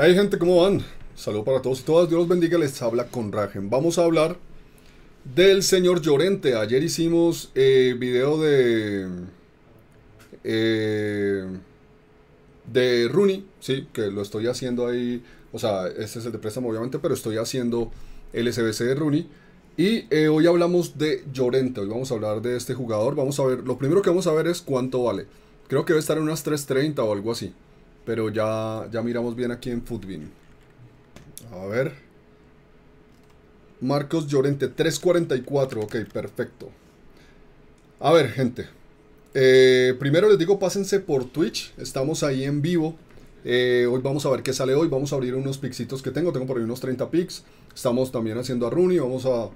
Hey gente, ¿cómo van? Saludos para todos y todas, Dios los bendiga, les habla con Ragen. Vamos a hablar del señor Llorente. Ayer hicimos eh, video de... Eh, de Rooney, sí, que lo estoy haciendo ahí, o sea, este es el de préstamo obviamente, pero estoy haciendo el SBC de Rooney. Y eh, hoy hablamos de Llorente, hoy vamos a hablar de este jugador, vamos a ver, lo primero que vamos a ver es cuánto vale. Creo que debe estar en unas 3.30 o algo así. Pero ya, ya miramos bien aquí en Footbin. A ver. Marcos Llorente, 344. Ok, perfecto. A ver, gente. Eh, primero les digo, pásense por Twitch. Estamos ahí en vivo. Eh, hoy vamos a ver qué sale hoy. Vamos a abrir unos pixitos que tengo. Tengo por ahí unos 30 pics. Estamos también haciendo a Rooney. Vamos a,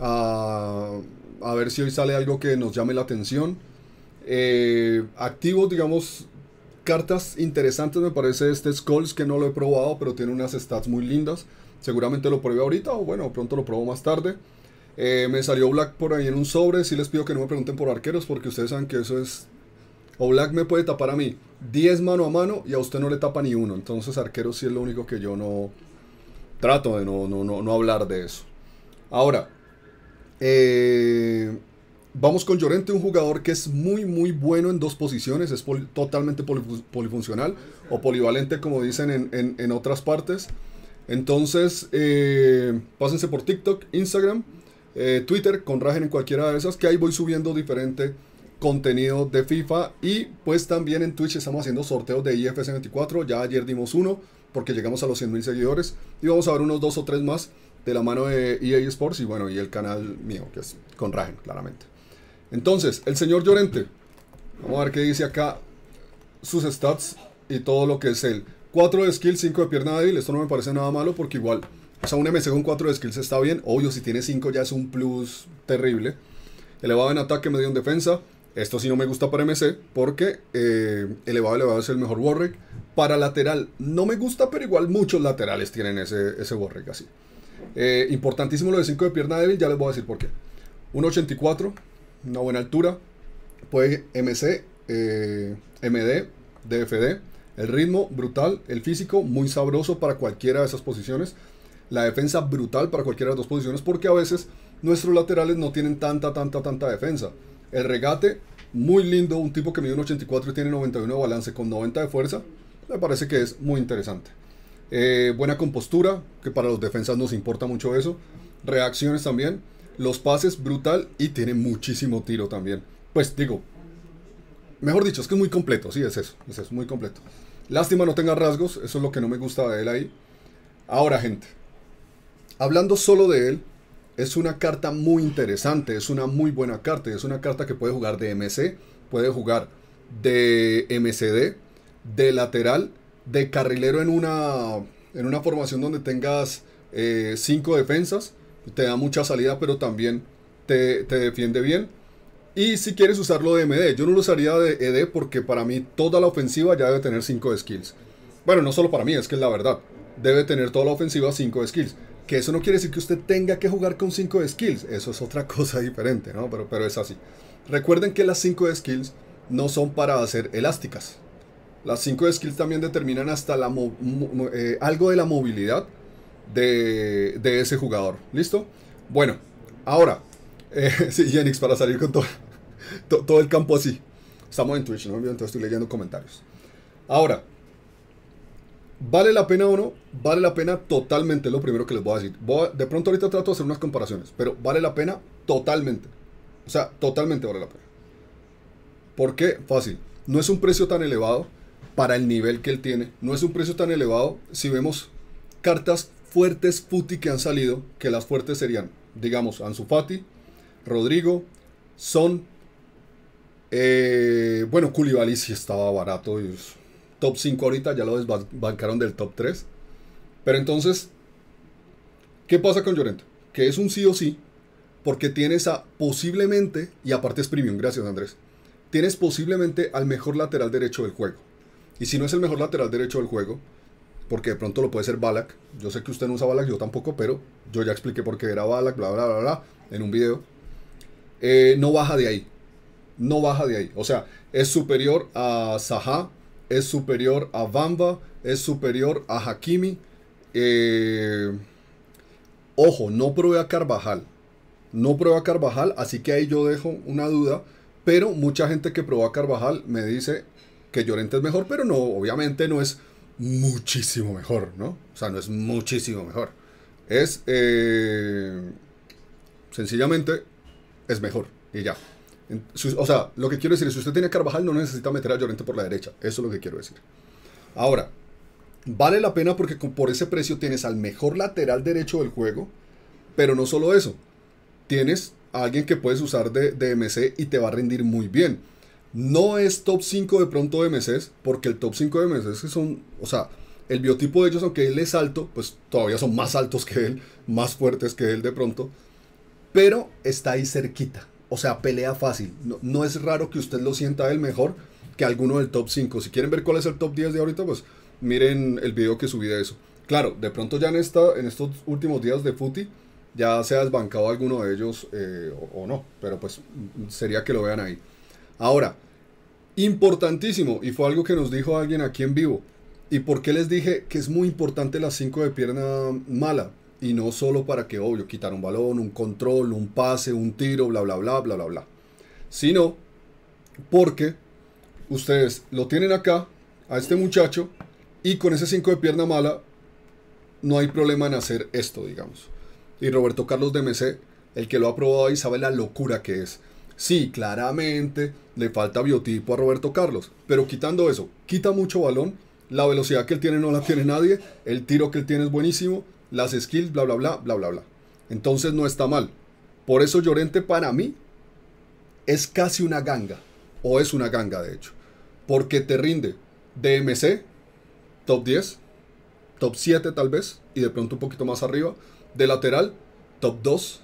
a, ver si hoy sale algo que nos llame la atención. Activo, eh, activos, digamos, cartas interesantes me parece este Skulls que no lo he probado, pero tiene unas stats muy lindas. Seguramente lo pruebe ahorita o bueno, pronto lo probo más tarde. Eh, me salió Black por ahí en un sobre. Sí les pido que no me pregunten por arqueros porque ustedes saben que eso es... O Black me puede tapar a mí 10 mano a mano y a usted no le tapa ni uno. Entonces arqueros sí es lo único que yo no... Trato de no, no, no, no hablar de eso. Ahora, eh, Vamos con Llorente, un jugador que es muy, muy bueno en dos posiciones, es totalmente polifuncional o polivalente, como dicen en, otras partes. Entonces, eh, pásense por TikTok, Instagram, eh, Twitter, con Ragen en cualquiera de esas, que ahí voy subiendo diferente contenido de FIFA. Y pues también en Twitch estamos haciendo sorteos de IFS 24, ya ayer dimos uno, porque llegamos a los 100.000 seguidores, y vamos a ver unos dos o tres más de la mano de EA Sports y bueno, y el canal mío, que es con Ragen, claramente. Entonces, el señor Llorente. Vamos a ver qué dice acá sus stats y todo lo que es él. 4 de skill, 5 de pierna débil. Esto no me parece nada malo porque igual... O sea, un MC con 4 de skills está bien. Obvio, si tiene 5 ya es un plus terrible. Elevado en ataque, medio en defensa. Esto sí no me gusta para MC porque eh, elevado, elevado es el mejor Warwick. Para lateral, no me gusta, pero igual muchos laterales tienen ese, ese Warwick así. Eh, importantísimo lo de 5 de pierna débil, ya les voy a decir por qué. 1.84 una buena altura, pues MC, eh, MD, DFD, el ritmo brutal, el físico muy sabroso para cualquiera de esas posiciones, la defensa brutal para cualquiera de las dos posiciones, porque a veces nuestros laterales no tienen tanta, tanta, tanta defensa. El regate, muy lindo, un tipo que mide un 84 y tiene 91 de balance con 90 de fuerza, me parece que es muy interesante. Eh, buena compostura, que para los defensas nos importa mucho eso. Reacciones también. Los pases, brutal y tiene muchísimo tiro también. Pues digo, mejor dicho, es que es muy completo, sí, es eso, es muy completo. Lástima no tenga rasgos, eso es lo que no me gusta de él ahí. Ahora, gente, hablando solo de él, es una carta muy interesante, es una muy buena carta, es una carta que puede jugar de MC, puede jugar de MCD, de lateral, de carrilero en una, en una formación donde tengas 5 eh, defensas te da mucha salida, pero también te, defiende bien. Y si quieres usarlo de MD, yo no lo usaría de ED porque para mí toda la ofensiva ya debe tener 5 skills. Bueno, no solo para mí, es que es la verdad. Debe tener toda la ofensiva 5 skills. Que eso no quiere decir que usted tenga que jugar con 5 skills. Eso es otra cosa diferente, ¿no? Pero, pero es así. Recuerden que las 5 skills no son para hacer elásticas. Las 5 skills también determinan hasta la eh, algo de la movilidad de, ese jugador. ¿Listo? Bueno, ahora, eh, sí, Genix, para salir con todo, todo el campo así. Estamos en Twitch, ¿no? Entonces estoy leyendo comentarios. Ahora, ¿vale la pena o no? Vale la pena totalmente, lo primero que les voy a decir. de pronto ahorita trato de hacer unas comparaciones, pero vale la pena totalmente. O sea, totalmente vale la pena. ¿Por qué? Fácil. No es un precio tan elevado para el nivel que él tiene. No es un precio tan elevado si vemos cartas fuertes futi que han salido, que las fuertes serían, digamos, Ansu Fati, Rodrigo, Son. Eh, bueno, Koulibaly si estaba barato. Y top 5 ahorita, ya lo desbancaron del top 3. Pero entonces, ¿qué pasa con Llorente? Que es un sí o sí, porque tienes a posiblemente, y aparte es premium, gracias Andrés, tienes posiblemente al mejor lateral derecho del juego. Y si no es el mejor lateral derecho del juego, porque de pronto lo puede ser Balak. Yo sé que usted no usa Balak, yo tampoco, pero yo ya expliqué por qué era Balak, bla, bla, bla, bla, en un video. Eh, no baja de ahí. No baja de ahí. O sea, es superior a Saha, es superior a Bamba, es superior a Hakimi. Eh, ojo, no probé a Carvajal. No prueba a Carvajal, así que ahí yo dejo una duda. Pero mucha gente que probó a Carvajal me dice que Llorente es mejor, pero no, obviamente no es muchísimo mejor, ¿no? O sea, no es muchísimo mejor. Es eh, sencillamente es mejor y ya. O sea, lo que quiero decir es, si usted tiene Carvajal no necesita meter a Llorente por la derecha. Eso es lo que quiero decir. Ahora, vale la pena porque por ese precio tienes al mejor lateral derecho del juego, pero no solo eso, tienes a alguien que puedes usar de, de MC y te va a rendir muy bien. No es top 5 de pronto de MCs, porque el top 5 de MCs son, o sea, el biotipo de ellos, aunque él es alto, pues todavía son más altos que él, más fuertes que él de pronto, pero está ahí cerquita. O sea, pelea fácil. No, es raro que usted lo sienta él mejor que alguno del top 5. Si quieren ver cuál es el top 10 de ahorita, pues miren el video que subí de eso. Claro, de pronto ya en, en estos últimos días de Futi ya se ha desbancado alguno de ellos eh, o no, pero pues sería que lo vean ahí. Ahora, importantísimo, y fue algo que nos dijo alguien aquí en vivo, y por qué les dije que es muy importante la 5 de pierna mala, y no solo para que, obvio, quitar un balón, un control, un pase, un tiro, bla, bla, bla, bla, bla, bla, sino porque ustedes lo tienen acá, a este muchacho, y con ese 5 de pierna mala, no hay problema en hacer esto, digamos. Y Roberto Carlos de Messé, el que lo ha probado ahí, sabe la locura que es. Sí, claramente le falta biotipo a Roberto Carlos, pero quitando eso, quita mucho balón, la velocidad que él tiene no la tiene nadie, el tiro que él tiene es buenísimo, las skills, bla, bla, bla, bla, bla, bla. Entonces no está mal. Por eso Llorente para mí es casi una ganga, o es una ganga de hecho, porque te rinde DMC, top 10, top 7 tal vez, y de pronto un poquito más arriba, de lateral, top 2,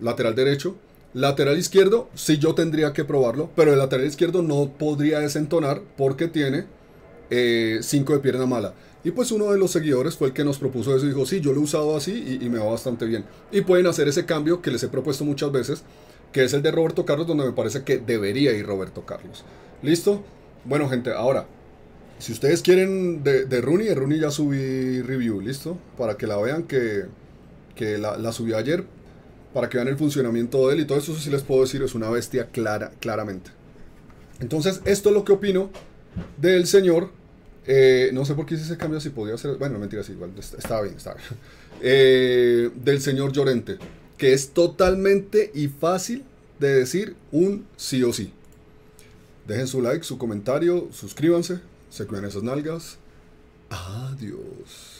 lateral derecho, Lateral izquierdo, sí yo tendría que probarlo, pero el lateral izquierdo no podría desentonar porque tiene 5 eh, de pierna mala. Y pues uno de los seguidores fue el que nos propuso eso y dijo, sí, yo lo he usado así y, me va bastante bien. Y pueden hacer ese cambio que les he propuesto muchas veces, que es el de Roberto Carlos, donde me parece que debería ir Roberto Carlos. ¿Listo? Bueno, gente, ahora, si ustedes quieren de, de Rooney, de Rooney ya subí review, ¿listo? Para que la vean que, que la, la subí ayer, para que vean el funcionamiento de él y todo eso, sí les puedo decir, es una bestia clara, claramente. Entonces, esto es lo que opino del señor. Eh, no sé por qué hice ese cambio, si podía ser... Bueno, mentira, igual, estaba bien, estaba bien. Eh, del señor Llorente, que es totalmente y fácil de decir un sí o sí. Dejen su like, su comentario, suscríbanse, se cuidan esas nalgas. Adiós.